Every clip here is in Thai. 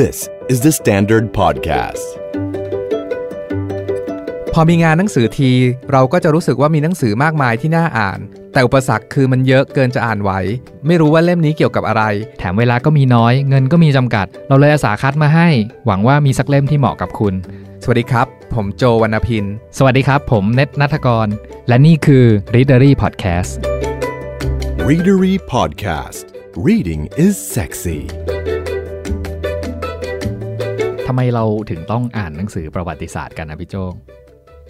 This is the Standard Podcast พอมีงานหนังสือที เราก็จะรู้สึกว่ามีหนังสือมากมายที่น่าอ่าน แต่อุปสรรคคือมันเยอะเกินจะอ่านไหวไม่รู้ว่าเล่มนี้เกี่ยวกับอะไร แถมเวลาก็มีน้อย เงินก็มีจำกัด เราเลยอาสาคัดมาให้ หวังว่ามีสักเล่มที่เหมาะกับคุณ สวัสดีครับ ผมโจวรรณพินสวัสดีครับ ผมเนตนัทกร และนี่คือ Readery Podcast Readery Podcast Reading is sexy ทำไมเราถึงต้องอ่านหนังสือประวัติศาสตร์กันนะพี่โจง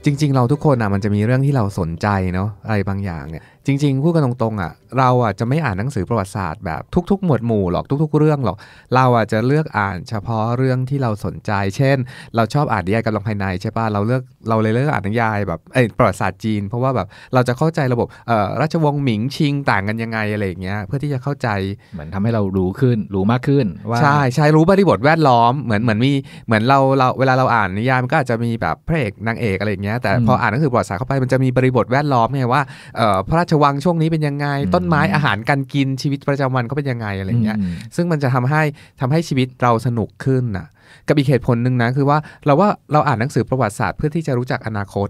จริงๆ เราทุกคนอ่ะมันจะมีเรื่องที่เราสนใจเนาะอะไรบางอย่างเนี่ยจริงๆ พูดกันตรงๆ อ่ะ เราอ่ะจะไม่อ่านหนังสือประวัติศาสตร์แบบ ทุกๆหมวดหมู่หรอก ทุกๆเรื่องหรอก เราอ่ะจะเลือกอ่านเฉพาะเรื่องที่เราสนใจ เช่น เราชอบอ่านนิยายกำลองภายในใช่ป่ะเราเลือกเราเลยเลือกอ่านนิยายแบบเอประวัติศาสตร์จีน เพราะว่าแบบเราจะเข้าใจระบบเอ่อราชวงศ์หมิงชิงต่างกันยังไงอะไรอย่างเงี้ยเพื่อที่จะเข้าใจเหมือนทำให้เรารู้ขึ้นรู้มากขึ้นว่าใช่ใช่รู้บริบทแวดล้อมเหมือนเหมือนมีเหมือนเราเราเวลาเราอ่านนิยายมันก็อาจจะมีแบบพระเอกนางเอกอะไรอย่างเงี้ยแต่พออ่านหนังสือประวัติศาสตร์เข้าไปมันจะมีบริบทแวดล้อมไงว่าเอ่อพระราชวังช่วงนี้เป็นยังไง ต้นไม้อาหารการกินชีวิตประจำวันเขาเป็นยังไงอะไรเงี้ยซึ่งมันจะทำให้ทำให้ชีวิตเราสนุกขึ้นนะกับอีกเหตุผลหนึ่งนะ คือว่าเราว่าเราอ่านหนังสือประวัติศาสตร์เพื่อที่จะรู้จักอนาคต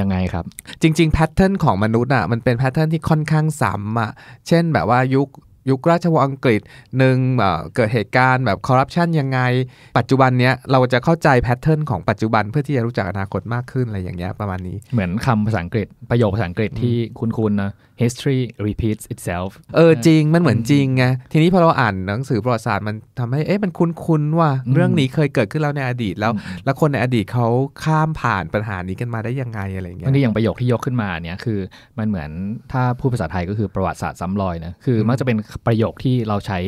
ยังไงครับ จริงๆแพทเทิร์นของมนุษย์อ่ะมันเป็นแพทเทิร์นที่ค่อนข้างซ้ำอ่ะเช่นแบบว่ายุคยุคราชวงศ์อังกฤษหนึ่งเกิดเหตุการณ์แบบคอร์รัปชันยังไง ปัจจุบันเนี้ยเราจะเข้าใจแพทเทิร์นของปัจจุบันเพื่อที่จะรู้จักอนาคตมากขึ้น อะไรอย่างเงี้ยประมาณนี้ เหมือนคำภาษาอังกฤษ ประโยคภาษาอังกฤษที่คุณคุณนะ history repeats itself เออจริง มันเหมือนจริงไงทีนี้พอเราอ่านหนังสือประวัติศาสตร์มันทำให้เอ๊ะมันคุ้นๆว่าเรื่องนี้เคยเกิดขึ้นแล้วในอดีตแล้วแล้วคนในอดีตเขาข้ามผ่านปัญหานี้กันมาได้ยังไงอะไรเงี้ยนี่อย่างประโยคที่ยกขึ้นมาเนี่ยคือมันเหมือนถ้าพูดภาษาไทยก็คือประวัติศาสตร์ซ้ำรอยนะ คือมักจะเป็นประโยคที่เราใช้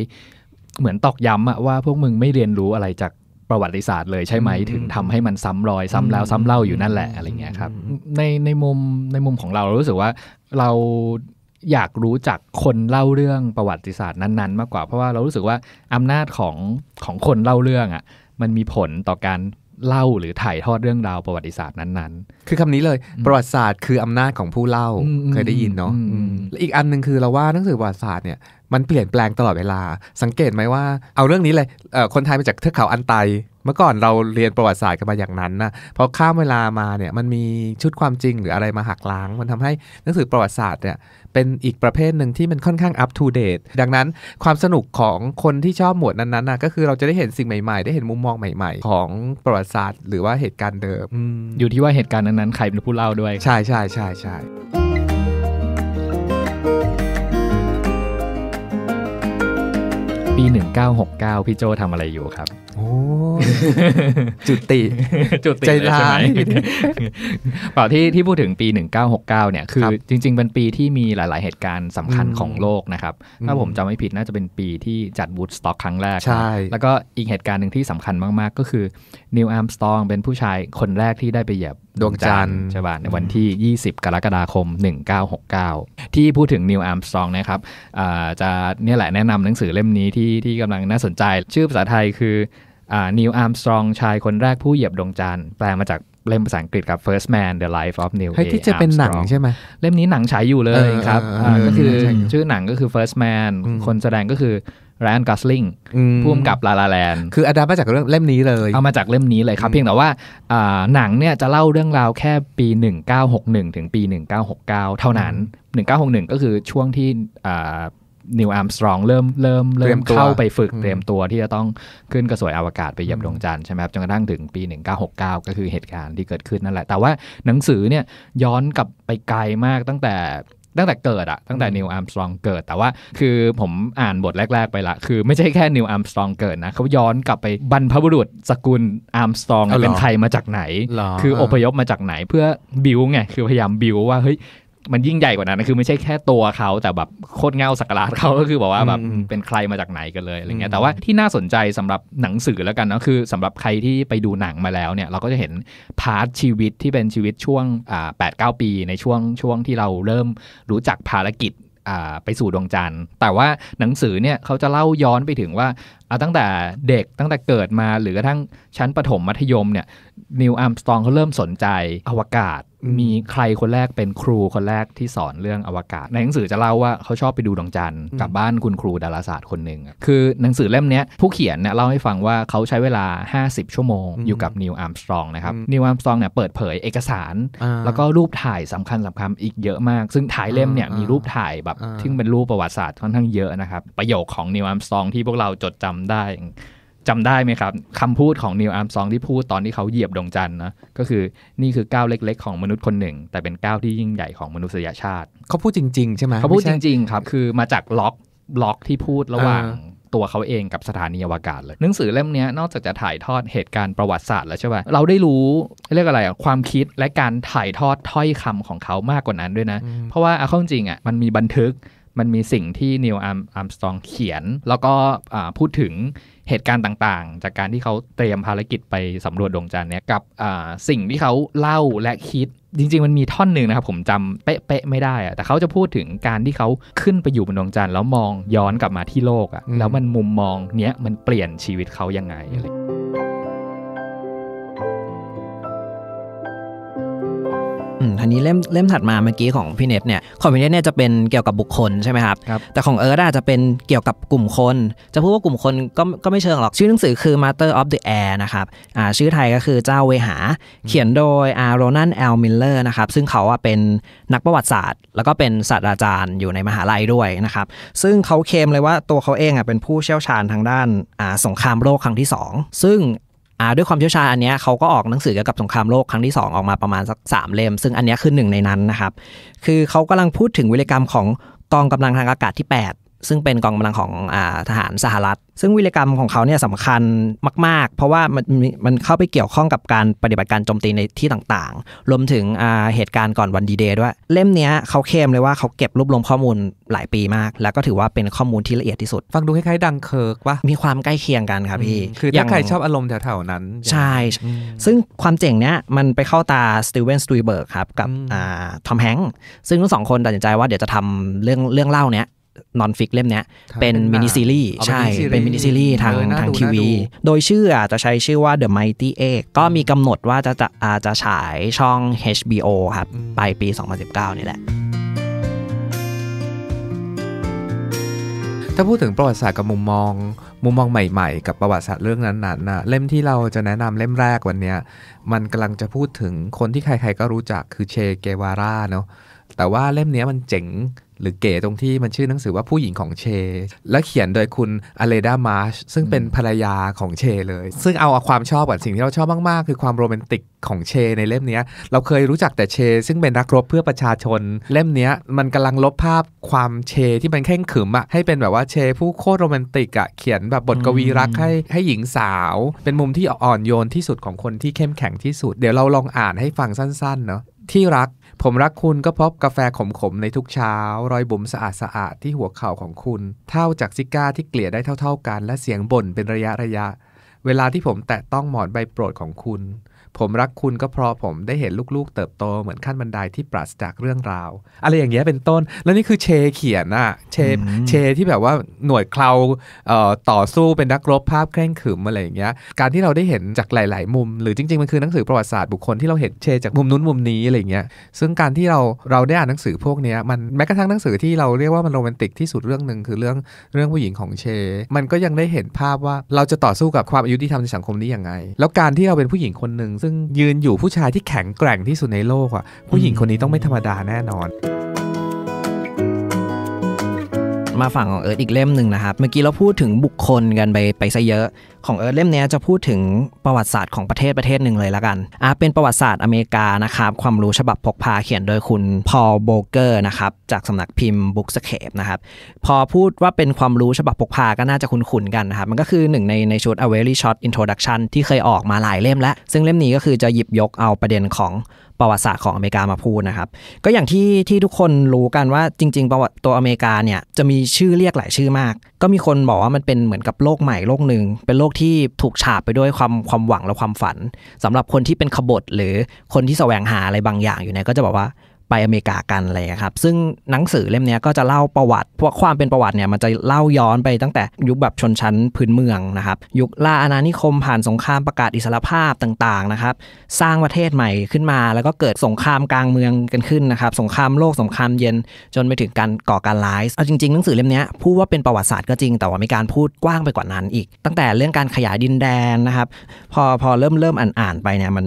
เหมือนตอกย้ำว่าพวกมึงไม่เรียนรู้อะไรจากประวัติศาสตร์ เลยใช่ไหมถึงทำให้มันซ้ำรอยซ้ำแล้วซ้ำเล่าอยู่นั่นแหละอะไรเงี้ยครับ ในในมุมในมุมของเราเรารู้สึกว่าเราอยากรู้จักคนเล่าเรื่องประวัติศาสตร์นั้นๆมากกว่าเพราะว่าเรารู้สึกว่าอำนาจของของคนเล่าเรื่องอะ่ะมันมีผลต่อการเล่าหรือถ่ายทอดเรื่องราวประวัติศาสตร์นั้น ๆ คือคำนี้เลยประวัติศาสตร์ คืออำนาจของผู้เล่าเคยได้ยินเนาะอีกอันหนึ่งคือเราว่าหนังสือประวัติศาสตร์เนี่ยมันเปลี่ยนแปลงตลอดเวลา สังเกตไหมว่าเอาเรื่องนี้เลยคนไทยมาจากเทือกเขาอันไตเมื่อก่อนเราเรียนประวัติศาสตร์กันมาอย่างนั้นนะพอข้ามเวลามาเนี่ยมันมีชุดความจริงหรืออะไรมาหักล้างมันทำให้หนังสือประวัติศาสตร์เนี่ยเป็นอีกประเภทหนึ่งที่มันค่อนข้างอัปทูเดตดังนั้นความสนุกของคนที่ชอบหมวดนั้นๆนะก็คือเราจะได้เห็นสิ่งใหม่ๆ ได้เห็นมุมมองใหม่ๆ ของประวัติศาสตร์หรือว่าเหตุการณ์เดิม อยู่ที่ว่าเหตุการณ์นั้นๆใครเป็นผู้เล่าด้วยใช่ใช่ใช่ใช่ปี 1969พี่โจทำอะไรอยู่ครับจุติ จุติใจร้ายเปล่าที่ที่พูดถึงปี 1969 เนี่ยคือจริงๆ เป็นปีที่มีหลายๆเหตุการณ์สำคัญของโลกนะครับถ้าผมจำไม่ผิดน่าจะเป็นปีที่จัดบูตสต็อก ครั้งแรกใช่แล้วก็อีกเหตุการณ์หนึ่งที่สำคัญมากๆ ก็คือนิวอัล์มสตองเป็นผู้ชายคนแรกที่ได้ไปเหยียบดวงจันทร์ใช่ป่ะในวันที่ 20 กรกฎาคม 1969 ที่พูดถึงนิวอัล์มสตองนะครับจะเนี่ยแหละแนะนำหนังสือเล่มนี้ที่ที่กำลังน่าสนใจชื่อภาษาไทยคือนิวอาร์มสตรอง ชายคนแรกผู้เหยียบดวงจันทร์ แปลมาจากเล่มภาษาอังกฤษครับ First Man The Life of Neil r ฮ้ยที่จะเป็นหนังใช่ไหม เล่มนี้หนังฉายอยู่เลยครับก็คือชื่อหนังก็คือ First Man คนแสดงก็คือแรนกัสลิงพ่มกับลาลาแลนคืออาดามาจากเรื่องเล่มนี้เลย เอามาจากเล่มนี้เลยครับ เพียงแต่ว่าหนังเนี่ยจะเล่าเรื่องราวแค่ปี 1961 ถึงปี 1969 เท่านั้น 1961 ก็คือช่วงที่นิวอัลมสตรองเริ่มเริ่มเริ่มเข้าไปฝึกเตรียมตัวที่จะต้องขึ้นกระสวยอวกาศไปเหยียบดวงจันทร์ใช่ไหมครับจนกระทั่งถึงปี 1969 ก็คือเหตุการณ์ที่เกิดขึ้นนั่นแหละ แต่ว่าหนังสือเนี่ยย้อนกลับไปไกลมากตั้งแต่ตั้งแต่เกิดอะตั้งแต่นิวอัลมสตรองเกิดแต่ว่าคือผมอ่านบทแรกๆไปละ คือไม่ใช่แค่นิวอัลมสตรองเกิดนะเขาย้อนกลับไปบรรพบุรุษสกุลอัลมสตรองเป็นใครมาจากไหนคืออพยพมาจากไหนเพื่อบิวไงคือพยายามบิวว่าเฮ้ยมันยิ่งใหญ่กว่านั้นคือไม่ใช่แค่ตัวเขาแต่แบบโคตรเงาสักราชเขา ก็คือบอกว่าแบบเป็นใครมาจากไหน กันเลยอะไรเงี้ยแต่ว่าที่น่าสนใจสำหรับหนังสือแล้วกันเนาะคือสำหรับใครที่ไปดูหนังมาแล้วเนี่ยเราก็จะเห็นพาร์ทชีวิตที่เป็นชีวิตช่วงแปดเก้าปีในช่วงช่วงที่เราเริ่มรู้จักภารกิจไปสู่ดวงจันทร์ แต่ว่าหนังสือเนี่ยเขาจะเล่าย้อนไปถึงว่าเอาตั้งแต่เด็กตั้งแต่เกิดมาหรือกระทั่งชั้นประถมมัธยมเนี่ยนิวอัมสตองเขาเริ่มสนใจอวกาศ มีใครคนแรกเป็นครูคนแรกที่สอนเรื่องอวกาศ ในหนังสือจะเล่าว่าเขาชอบไปดูดวงจันทร์กับบ้านคุณครูดาราศาสตร์คนหนึ่งคือหนังสือเล่มนี้ผู้เขียนเนี่ยเล่าให้ฟังว่าเขาใช้เวลา 50 ชั่วโมง อยู่กับนิวอัมสตองนะครับนิวอัมสตองเนี่ยเปิดเผยเอกสารแล้วก็รูปถ่ายสำคัญสำคัญอีกเยอะมาก ซึ่งท้ายเล่มเนี่ยมีรูปถ่ายแบบที่เป็นรูปประวัติศาสตร์ค่อนข้างเยอะนะครับประโยคของนิวอัมสตองที่พวกเราจดจำได้จำได้ไหมครับคำพูดของนิวอาร์มซอง ที่พูดตอนที่เขาเหยียบดวงจันทร์นะก็คือนี่คือก้าวเล็กๆของมนุษย์คนหนึ่ง แต่เป็นก้าวที่ยิ่งใหญ่ของมนุษยชาติ เขาพูดจริงๆ ใช่ไหมเขาพูดจริงๆครับ คือมาจากล็อกล็อกที่พูดระหว่างตัวเขาเองกับสถานีอวกาศเลย หนังสือเล่มนี้นอกจากจะถ่ายทอดเหตุการณ์ประวัติศาสตร์แล้วใช่ไหมเราได้รู้เรียกอะไรอ่ะความคิดและการถ่ายทอดถ้อยคำของเขามากกว่านั้นด้วยนะ เพราะว่าเอาข้อจริงอ่ะมันมีบันทึกมันมีสิ่งที่นิวอัมอัมสตองเขียนแล้วก็พูดถึงเหตุการณ์ต่างๆ จากการที่เขาเตรียมภารกิจไปสำรวจดวงจันทร์เนี่ยกับสิ่งที่เขาเล่าและคิดจริง ๆ มันมีท่อนหนึ่งนะครับ ผมจำเป๊ะๆ ไม่ได้อะแต่เขาจะพูดถึงการที่เขาขึ้นไปอยู่บนดวงจันทร์แล้วมองย้อนกลับมาที่โลกอะแล้วมันมุมมองเนี้ยมันเปลี่ยนชีวิตเขายังไงอะไรทีนี้เล่มเล่มถัดมาเมื่อกี้ของพี่เน็ตเนี่ยของพี่เน็ตเนี่ยจะเป็นเกี่ยวกับบุคคลใช่ไหมครับแต่ของเอิร์ธอาจจะเป็นเกี่ยวกับกลุ่มคน จะพูดว่ากลุ่มคนก็ก็ไม่เชิงหรอกชื่อหนังสือคือ Master of the Air นะครับอ่าชื่อไทยก็คือเจ้าเวหาเขียนโดยอาร์โรนันแอลมิลเลอร์นะครับซึ่งเขาอะเป็นนักประวัติศาสตร์แล้วก็เป็นศาสตราจารย์อยู่ในมหาลัยด้วยนะครับซึ่งเขาเคมเลยว่าตัวเขาเองอ่ะเป็นผู้เชี่ยวชาญทางด้านอ่าสงครามโลกครั้งที่ 2 ซึ่งอ่าด้วยความเชี่ยวชาญอันนี้เขาก็ออกหนังสือเกี่ยวกับสงครามโลกครั้งที่ 2 ออกมาประมาณสักสามเล่มซึ่งอันนี้คือหนึ่งในนั้นนะครับ คือเขากำลังพูดถึงวิรกรรมของกองกำลังทางอากาศที่ซึ่งเป็นกองกำลังของอาทหารสหรัฐ ซึ่งวิรกรรมของเขาเนี่ยสำคัญมาก ๆ เพราะว่ามันมันเข้าไปเกี่ยวข้องกับการปฏิบัติการโจมตีในที่ต่างๆ รวมถึงเหตุการณ์ก่อนวันดีเดย์ด้วย เล่มนี้เขาเค้มเลยว่าเขาเก็บรวบรวมข้อมูลหลายปีมาก แล้วก็ถือว่าเป็นข้อมูลที่ละเอียดที่สุด ฟังดูคล้ายๆดังเคิร์กว่ะ มีความใกล้เคียงกันครับพี่ คือถ้าใครชอบอารมณ์แถวๆนั้น ใช่ ซึ่งความเจ๋งเนี้ยมันไปเข้าตาสตีเวนสตูเบิร์กครับกับทอมแฮงค์ ซึ่งทั้งสองคนตัดสินใจว่าเดี๋ยวจะทำเรื่องเรื่องเล่าเนี้ยนอนฟิกเล่มเนี้ยเป็นมินิซีรีส์ใช่เป็นมินิซีรีส์ทางทางทีวี โดยชื่ออาจจะใช้ชื่อว่า The Mighty Egg ก็มีกำหนดว่าจะจะอาจจะฉายช่อง HBO ครับปลายปี 2019 นี่แหละถ้าพูดถึงประวัติศาสตร์กับมุมมองมุมมองใหม่ๆ กับประวัติศาสตร์เรื่องนั้นๆนะเล่มที่เราจะแนะนำเล่มแรกวันนี้ มันกำลังจะพูดถึงคนที่ใครๆ ก็รู้จักคือเชเกวาร่าเนาะแต่ว่าเล่มนี้มันเจ๋งหรือเก๋ตรงที่มันชื่อหนังสือว่าผู้หญิงของเช และเขียนโดยคุณอเลดามาร์ชซึ่งเป็นภรรยาของเชเลย ซึ่งเอาความชอบกับสิ่งที่เราชอบมากๆ คือความโรแมนติกของเช ในเล่มนี้ เราเคยรู้จักแต่เช ซึ่งเป็นนักรบเพื่อประชาชน เล่มนี้มันกำลังลบภาพความเชที่เป็นแข่งขืมอะให้เป็นแบบว่าเชผู้โคตรโรแมนติกอะเขียนแบบบทกวีรักให้ให้หญิงสาว เป็นมุมที่อ่อนโยนที่สุดของคนที่เข้มแข็งที่สุด เดี๋ยวเราลองอ่านให้ฟังสั้นๆเนาะที่รักผมรักคุณก็เพราะกาแฟขมๆในทุกเช้า รอยบุ๋มสะอาดสะอาดที่หัวเข่าของคุณ เท่าจากซิก้าที่เกลี่ยได้เท่าๆกัน และเสียงบ่นเป็นระยะระยะ เวลาที่ผมแตะต้องหมอนใบโปรดของคุณผมรักคุณก็เพราะผมได้เห็นลูกๆเติบโตเหมือนขั้นบันไดที่ปราศจากเรื่องราว อะไรอย่างเงี้ยเป็นต้นแล้วนี่คือเชเขียนอะเชเชที่แบบว่าหน่วยเคลาต่อสู้เป็นนักรบภาพแคร่งขึมอะไรอย่างเงี้ยการที่เราได้เห็นจากหลายๆมุม หรือจริงๆมันคือหนังสือประวัติศาสตร์บุคคล ที่เราเห็นเชจากมุมนู้นมุมนี้อะไรอย่างเงี้ยซึ่งการที่เราเราได้อ่านหนังสือพวกนี้มันแม้กระทั่งหนังสือที่เราเรียกว่ามันโรแมนติกที่สุดเรื่องหนึ่งคือเรื่องเรื่องผู้หญิงของเช มันก็ยังได้เห็นภาพว่าเราจะต่อสู้กับความอายุที่ทำในสังคมนี้ยังไง แล้วการที่เราเป็นผู้หญิงคนหนึ่งซึ่งยืนอยู่ผู้ชายที่แข็งแกร่งที่สุดในโลกอะ่ะผู้หญิงคนนี้ต้องไม่ธรรมดาแน่นอน มาฝั่งของเอิร์ธอีกเล่มหนึ่งนะครับ เมื่อกี้เราพูดถึงบุคคลกันไปไปซะเยอะของเอิร์ธเล่มนี้จะพูดถึงประวัติศาสตร์ของประเทศประเทศหนึ่งเลยละกัน อ่ะเป็นประวัติศาสตร์อเมริกานะครับ ความรู้ฉบับพกพาเขียนโดยคุณพอลโบเกอร์นะครับ จากสำนักพิมพ์บุ๊กสเคปนะครับ พอพูดว่าเป็นความรู้ฉบับพกพาก็น่าจะคุ้นๆกันนะครับ มันก็คือหนึ่งในในชุด A Very Short Introduction ที่เคยออกมาหลายเล่มแล้ว ซึ่งเล่มนี้ก็คือจะหยิบยกเอาประเด็นของประวัติศาสตร์ของอเมริกามาพูดนะครับ ก็อย่างที่ที่ทุกคนรู้กันว่าจริงๆ ประวัติตัวอเมริกาเนี่ยจะมีชื่อเรียกหลายชื่อมาก ก็มีคนบอกว่ามันเป็นเหมือนกับโลกใหม่โลกหนึ่งเป็นโลกที่ถูกฉาบไปด้วยความความหวังและความฝัน สำหรับคนที่เป็นขบฏ หรือคนที่แสวงหาอะไรบางอย่างอยู่เนี่ยก็จะบอกว่าไปอเมริกากันเลยครับ ซึ่งหนังสือเล่มนี้ก็จะเล่าประวัติพวกความเป็นประวัติเนี่ยมันจะเล่าย้อนไปตั้งแต่ยุคแบบชนชั้นพื้นเมืองนะครับ ยุคล่าอาณานิคมผ่านสงครามประกาศอิสรภาพต่างๆนะครับ สร้างประเทศใหม่ขึ้นมา แล้วก็เกิดสงครามกลางเมืองกันขึ้นนะครับ สงครามโลกสงครามเย็นจนไปถึงการก่อการร้าย เอาจริงๆหนังสือเล่มนี้พูดว่าเป็นประวัติศาสตร์ก็จริง แต่ว่ามีการพูดกว้างไปกว่านั้นอีก ตั้งแต่เรื่องการขยายดินแดนนะครับ พอพอเริ่มเริ่มอ่านๆไปเนี่ยมัน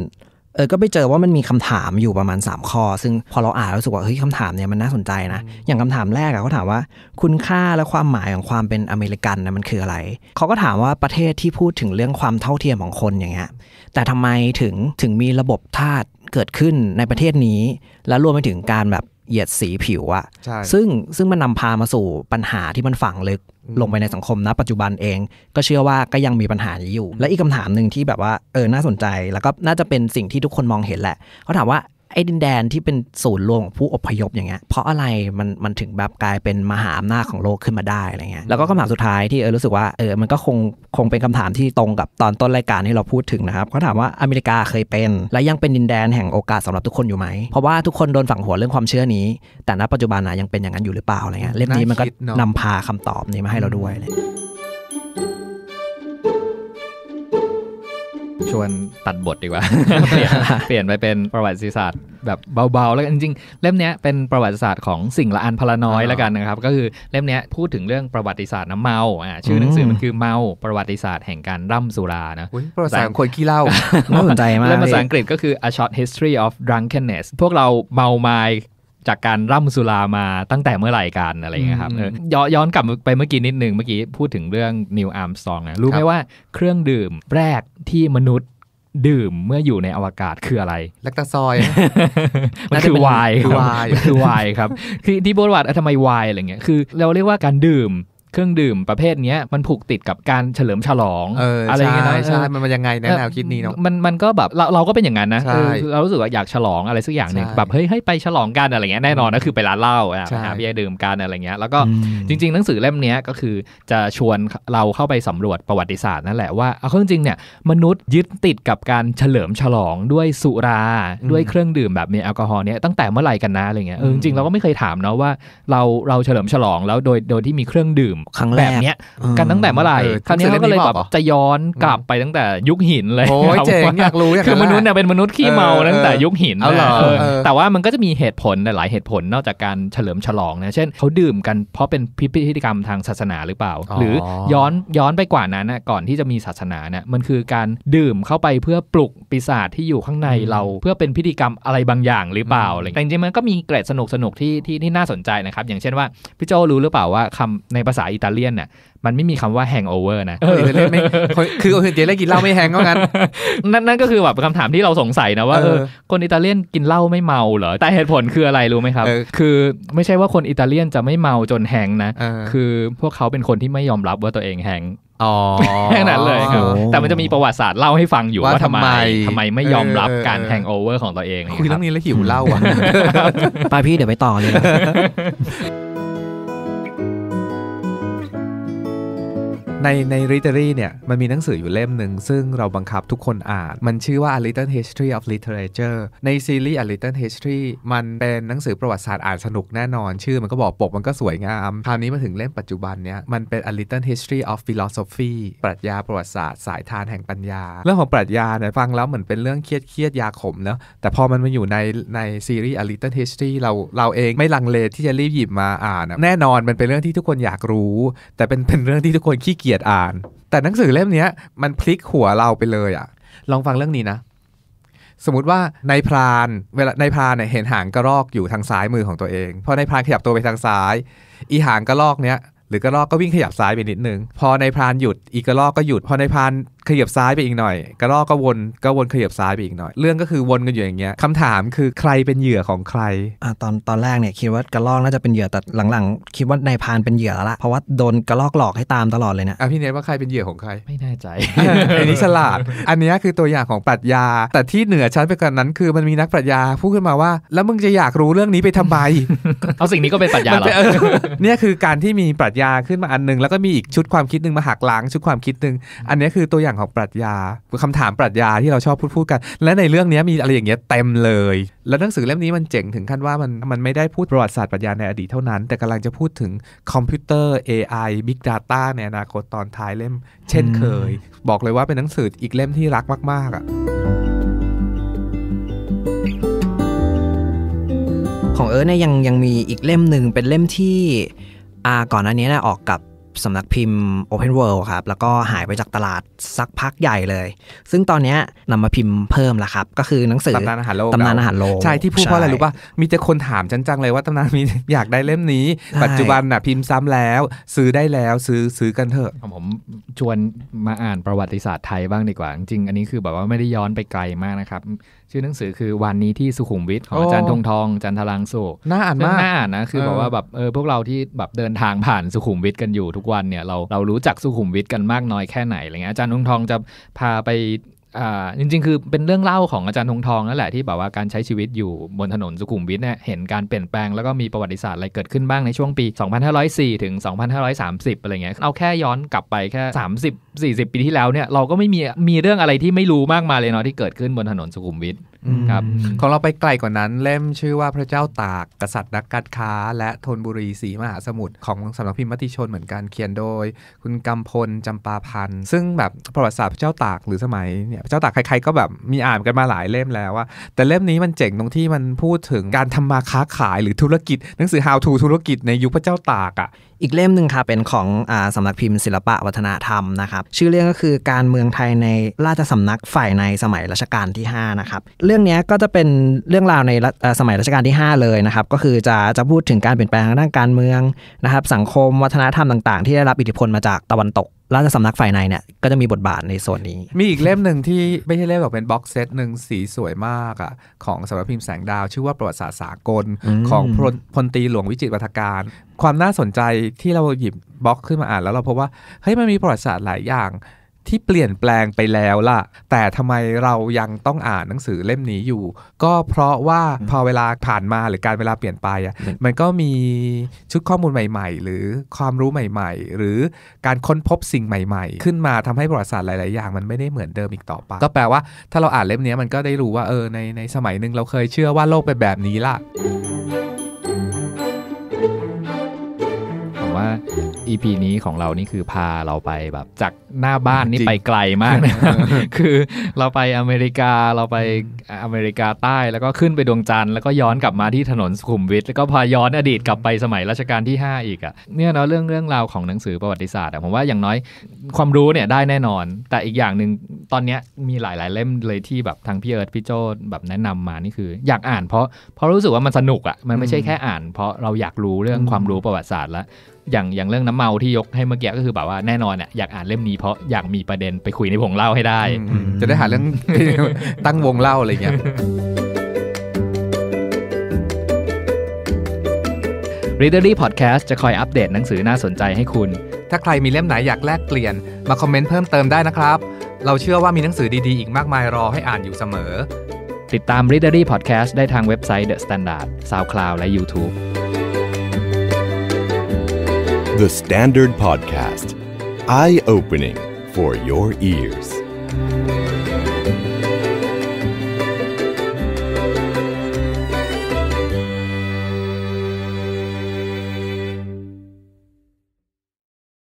เออก็ไปเจอว่ามันมีคำถามอยู่ประมาณ3ข้อซึ่งพอเราอ่านรู้สึกว่าเฮ้ยคำถามเนี่ยมันน่าสนใจนะอย่างคำถามแรกอะเขาถามว่าคุณค่าและความหมายของความเป็นอเมริกันนะมันคืออะไรเขาก็ถามว่าประเทศที่พูดถึงเรื่องความเท่าเทียมของคนอย่างเงี้ยแต่ทำไมถึงถึงมีระบบทาสเกิดขึ้นในประเทศนี้ และรวมไปถึงการแบบเหยียดสีผิวอะซึ่งซึ่งมันนาพามาสู่ปัญหาที่มันฝังลึก ลงไปในสังคมนะปัจจุบันเอง ก็เชื่อว่าก็ยังมีปัญหานี้อยู่ และอีกคำถามหนึ่งที่แบบว่าเออน่าสนใจแล้วก็น่าจะเป็นสิ่งที่ทุกคนมองเห็นแหละเขาถามว่าไอ้ดินแดนที่เป็นศูนย์รวมของผู้อพยพอย่างเงี้ย เพราะอะไร มันมันถึงแบบกลายเป็นมหาอำนาจของโลกขึ้นมาได้อะไรเงี้ย แล้วก็คำถามสุดท้ายที่เออรู้สึกว่าเออมันก็คงคงเป็นคำถามที่ตรงกับตอนต้นรายการที่เราพูดถึงนะครับเขาถามว่าอเมริกาเคยเป็นและยังเป็นดินแดนแห่งโอกาสสาหรับทุกคนอยู่ไหม เพราะว่าทุกคนโดนฝังหัวเรื่องความเชื่อนี้ แต่ณปัจจุบันนะยังเป็นอย่างนั้นอยู่หรือเปล่าอะไรเงี้ยเล่มนี้มันก็นำพาคำตอบนี้มาให้เราด้วยเลยชวนตัดบทดีกว่าเปลี่ยนไปเป็นประวัติศาสตร์แบบเบาๆแล้วกันจริงๆเล่มนี้เป็นประวัติศาสตร์ของสิ่งละอันพลาน้อยแล้วกันนะครับก็คือเล่มนี้พูดถึงเรื่องประวัติศาสตร์น้ำเมาอ่าชื่อหนังสือมันคือเมาประวัติศาสตร์แห่งการร่ำสุรานะประวัติศาสตร์คนขี้เหล้าน่าสนใจมากเล่มภาษาอังกฤษก็คือ a short history of drunkenness พวกเราเมาไมจากการร่ำสุรามาตั้งแต่เมื่อไหร่กันอะไรเงี้ยครับย้อนกลับไปเมื่อกี้นิดนึงเมื่อกี้พูดถึงเรื่องนิวอาร์มสตองนะรู้ไหมว่าเครื่องดื่มแรกที่มนุษย์ดื่มเมื่ออยู่ในอวกาศคืออะไร แลคตาซอย มันคือวายครับคือวายครับที่ที่โบราณทำไมวายอะไรเงี้ยคือเราเรียกว่าการดื่มเครื่องดื่มประเภทนี้มันผูกติดกับการเฉลิมฉลองอออะไรเงี้ยนะใช่มันมันยังไงแนวคิดนี้เนาะมันมันก็แบบเราเราก็เป็นอย่างนั้นนะเรารู้สึกว่าอยากฉลองอะไรสักอย่างหนึ่งแบบเฮ้ยให้ไปฉลองกันอะไรเงี้ยแน่นอนนะคือไปร้านเหล้าไปหาเบียร์ดื่มกันอะไรเงี้ยแล้วก็จริงๆ หนังสือเล่มนี้ก็คือจะชวนเราเข้าไปสำรวจประวัติศาสตร์นั่นแหละว่าเอาเข้าจริงเนี่ยมนุษย์ยึดติดกับการเฉลิมฉลองด้วยสุราด้วยเครื่องดื่มแบบมีแอลกอฮอล์เนี่ยตั้งแต่เมื่อไหร่กันนะอะไรเงี้ยจริงเราก็ไม่เคยถามเนาะว่าเราเราเฉลิมฉลองแล้วโดยโดยที่มีเครื่องดื่มครั้งแรกบบเนี้ยกันตั้งแต่เมื่อไหร่ครั้งนี้เขาก็เลยแบบจะย้อนกลับไปตั้งแต่ยุคหินเลยโอ้ยเจ๋งอยากรู้คือมนุษย์เนี่ยเป็นมนุษย์ขี้เมาตั้งแต่ยุคหินแต่ว่ามันก็จะมีเหตุผลหลายเหตุผลนอกจากการเฉลิมฉลองนะเช่นเขาดื่มกันเพราะเป็นพิธีกรรมทางศาสนาหรือเปล่า หรือย้อนย้อนไปกว่านั้นนะก่อนที่จะมีศาสนาเนี่ยมันคือการดื่มเข้าไปเพื่อปลุกปีศาจที่อยู่ข้างในเราเพื่อเป็นพิธีกรรมอะไรบางอย่างหรือเปล่าอะไรแต่จริงๆมันก็มีเกร็ดสนุกสนุกที่ที่น่าสนใจนะครับอย่างเช่นว่าพี่โจรู้หรือเปล่าว่าคำในภาษาอิตาเลียนน่ะมันไม่มีคำว่าแฮงโอเวอร์ นะคอิตาเลียนไม่คือคนอิตาเลียนกินเหล้าไม่แฮงก็งั้นนั่นนั่นก็คือแบบคำถามที่เราสงสัยนะว่าเออคนอิตาเลียนกินเหล้าไม่เมาเหรอแต่เหตุผลคืออะไรรู้ไหมครับ คือไม่ใช่ว่าคนอิตาเลียนจะไม่เมาจนแฮงนะคือพวกเขาเป็นคนที่ไม่ยอมรับว่าตัวเองแฮงแค่นั้นเลยครับ แต่มันจะมีประวัติศาสตร์เล่าให้ฟังอยู่ว่าทำไม ทำไมไม่ยอมรับการแฮงโอเวอร์ของตัวเองคุยเรื่องนี้แล้วหิวเล่าอ่ะไปพี่เดี๋ยวไปต่อเลยในในริเตอรี่เนี่ยมันมีหนังสืออยู่เล่มหนึ่งซึ่งเราบังคับทุกคนอ่าน มันชื่อว่า A Little History of Literature ในซีรีส์ A Little History มันเป็นหนังสือประวัติศาสตร์อ่านสนุกแน่นอน ชื่อมันก็บอกปก มันก็สวยงามคราวนี้มาถึงเล่มปัจจุบันเนี่ย มันเป็น A Little History of Philosophy ปรัชญาประวัติศาสตร์สายทานแห่งปัญญา เรื่องของปรัชญาเนี่ยฟังแล้วเหมือนเป็นเรื่องเครียดเครียดยาขมเนะแต่พอมันมาอยู่ในในซีรีส์ A Little History เราเราเองไม่ลังเลที่จะรีบหยิบมาอ่านแน่นอนมันเป็นเรื่องที่ทุกคนอยากรู้แต่เป็นเป็นเรื่องที่ทุกคนขี้เกียยดอ่านแต่หนังสือเล่มนี้มันพลิกหัวเราไปเลยอะลองฟังเรื่องนี้นะ สมมติว่านายพรานเวลานายพรานเนี่ยเห็นหางกระรอกอยู่ทางซ้ายมือของตัวเองพอนายพรานขยับตัวไปทางซ้าย อีหางกระรอกเนี้ยหรือกระรอกก็วิ่งขยับซ้ายไปนิดนึงพอนายพรานหยุดอีกระรอกก็หยุด พอนายพรานขยับซ้ายไปอีกหน่อย กระรอกก็วนก็วนขยับซ้ายไปอีกหน่อย เรื่องก็คือวนกันอยู่อย่างเงี้ยคำถามคือใครเป็นเหยื่อของใครอ่าตอนตอนแรกเนี่ยคิดว่ากระรอกน่าจะเป็นเหยื่อแต่หลังๆ คิดว่านายพานเป็นเหยื่อแล้วละ เพราะว่าโดนกระรอกหลอกให้ตามตลอดเลยเนะอ่ะพี่เนทว่าใครเป็นเหยื่อของใครไม่แน่ใจอันนี้ฉลาดอันนี้คือตัวอย่างของปรัชญา แต่ที่เหนือชั้นไปกว่านั้น คือมันมีนักปรัชญาพูดขึ้นมาว่า แล้วมึงจะอยากรู้เรื่องนี้ไปทำไมเอาสิ่งนี้ก็เป็นปรัชญาเหรอเนี่ยคือการที่มีปรัชญาขึ้นมาอันนึงแล้วก็มีอีกชุดความคิดนึงมาหักล้างชุดความคิดนึง อันนี้คือตัวอย่างางของปรัชญาคือคำถามปรัชญาที่เราชอบพูดพูดกัน และในเรื่องนี้มีอะไรอย่างเงี้ยเต็มเลย แล้วหนังสือเล่มนี้มันเจ๋งถึงขั้นว่ามันมันไม่ได้พูดประวัติศาสตร์ปรัชญาในอดีตเท่านั้นแต่กำลังจะพูดถึงคอมพิวเตอร์ AI Big Data ในอนาคตตอนท้ายเล่มเช่นเคย บอกเลยว่าเป็นหนังสืออีกเล่มที่รักมากๆอะ่ะของเอิร์ธเนี่ยยังยังมีอีกเล่มหนึ่งเป็นเล่มที่อ่าก่อนอันนี้นะออกกับสำนักพิมพ์ Open World ครับ แล้วก็หายไปจากตลาดสักพักใหญ่เลย ซึ่งตอนนี้นำมาพิมพ์เพิ่มแล้วครับ ก็คือหนังสือตำนานอาหารโลกตำนานอาหารโลก ใช่ที่พูดเพราะอะไรรู้ป่ะมีแต่คนถามจังๆเลยว่าตำนานมีอยากได้เล่มนี้ ปัจจุบันน่ะพิมพ์ซ้ำแล้วซื้อได้แล้วซื้อซื้อกันเถอะ ผมชวนมาอ่านประวัติศาสตร์ไทยบ้างดีกว่าจริงอันนี้คือแบบว่าไม่ได้ย้อนไปไกลมากนะครับชื่อหนังสือคือวันนี้ที่สุขุมวิทของอาจารย์ธงทองจันทรังสุน่าอ่านมากน่าอ่านนะคือบอกว่าแบบเออพวกเราที่แบบเดินทางผ่านสุขุมวิทกันอยู่ทุกวันเนี่ยเราเรารู้จักสุขุมวิทกันมากน้อยแค่ไหนอะไรเงี้ยอาจารย์ธงทองจะพาไปจริงๆ คือเป็นเรื่องเล่าของอาจารย์ทงทองนั่นแหละ ที่บอกว่าการใช้ชีวิตอยู่บนถนนสุขุมวิทเนี่ยเห็นการเปลี่ยนแปลงแล้วก็มีประวัติศาสตร์อะไรเกิดขึ้นบ้างในช่วงปี 2504ถึง2530อะไรเงี้ยเอาแค่ย้อนกลับไปแค่ 30 40 ปีที่แล้วเนี่ยเราก็ไม่มีมีเรื่องอะไรที่ไม่รู้มากมายเลยเนาะที่เกิดขึ้นบนถนนสุขุมวิทครับ ของเราไปไกลกว่านั้นเล่มชื่อว่าพระเจ้าตากกษัตริย์นักการค้า และธนบุรีสีมหาสมุทรของสำนักพิมพ์มติชนเหมือนกัน เขียนโดย คุณกำพลจำปาพันธ์ ซึ่งแบบประวัติศาสตร์พระเจ้าตากหรือสมัยเนี่ยพระเจ้าตากใครๆ ก็แบบมีอ่านกันมาหลายเล่มแล้วว่าแต่เล่มนี้มันเจ๋งตรงที่มันพูดถึงการทำมาค้าขายหรือธุรกิจหนังสือ how to ธุรกิจในยุคพระเจ้าตากอะ่ะอีกเล่มหนึ่งค่ะเป็นของอสำนักพิมพ์ศิลปะวัฒนธรรมนะครับชื่อเรื่องก็คือการเมืองไทยในราชสำนักฝ่ายในสมัยรัชกาลที่5นะครับเรื่องนี้ก็จะเป็นเรื่องราวในสมัยรัชกาลที่ 5 เลยนะครับก็คือจะจะพูดถึงการเปลี่ยนแปลงทางด้านการเมืองนะครับ สังคมวัฒนธรรมต่างๆ ที่ได้รับอิทธิพลมาจากตะวันตกราชสำนักฝ่ายในเนี่ย ก็จะมีบทบาทในส่วนนี้ มีอีกเล่มหนึ่งที่ไม่ใช่เล่มหรอกเป็นบ็อกเซตหนึ่งสีสวยมากอ่ะของสำนักพิมพ์แสงดาวชื่อว่าประวัติศาสตร์สากลของพลพลตีหลวงวิจิตรวัฒการ ความน่าสนใจที่เราหยิบบ็อกขึ้นมาอ่านแล้ว เราพบว่า เฮ้ย มันมีประวัติศาสตร์หลายอย่างที่เปลี่ยนแปลงไปแล้วล่ะ แต่ทำไมเรายังต้องอ่านหนังสือเล่มนี้อยู่ ก็เพราะว่าพอเวลาผ่านมาหรือการเวลาเปลี่ยนไปอ่ะ มันก็มีชุดข้อมูลใหม่ๆ หรือความรู้ใหม่ ๆ หรือการค้นพบสิ่งใหม่ๆ ขึ้นมาทำให้ประวัติศาสตร์หลายๆอย่างมันไม่ได้เหมือนเดิมอีกต่อไป ก็แปลว่าถ้าเราอ่านเล่มนี้มันก็ได้รู้ว่าเออในในสมัยหนึ่งเราเคยเชื่อว่าโลกเป็นแบบนี้ล่ะผมว่า EP นี้ของเรานี่คือพาเราไปแบบจากหน้าบ้านนี่ไปไกลมากนะคือ เราไปอเมริกาเราไปอเมริกาใต้แล้วก็ขึ้นไปดวงจันทร์แล้วก็ย้อนกลับมาที่ถนนสุขุมวิทแล้วก็พาย้อนอดีตกลับไปสมัยรัชกาลที่ 5 อีกอ่ะเนี่ยเนาะเรื่องเรื่องราวของหนังสือประวัติศาสตร์ผมว่าอย่างน้อยความรู้เนี่ยได้แน่นอน แต่อีกอย่างหนึ่งตอนเนี้ยมีหลายๆ เล่มเลยที่แบบทางพี่เอิร์ธพี่โจ้แบบแนะนำมานี่คือ อยากอ่านเพราะเพราะรู้สึกว่ามันสนุกอ่ะมันไม่ใช่แค่อ่านเพราะเราอยากรู้เรื่องความรู้ประวัติศาสตร์แล้วอย่างอย่างเรื่องน้ำเมาที่ยกให้เมื่อกี้ก็คือแบบว่าแน่นอนอ่ะอยากอ่านเล่มนี้เพราะอยากมีประเด็นไปคุยในผงเล่าให้ได้ จะได้หาเรื่องตั้งวงเล่าอะไรเงี้ยรีเดอรี่พอดแคสต์จะคอยอัปเดตหนังสือน่าสนใจให้คุณ ถ้าใครมีเล่มไหนอยากแลกเปลี่ยนมาคอมเมนต์เพิ่มเติมได้นะครับ เราเชื่อว่ามีหนังสือดีๆอีกมากมายรอให้อ่านอยู่เสมอ ติดตาม r e a d e r y Podcast ได้ทางเว็บไซต์ The Standard SoundCloud และ YouTube The Standard Podcast, eye opening for your ears.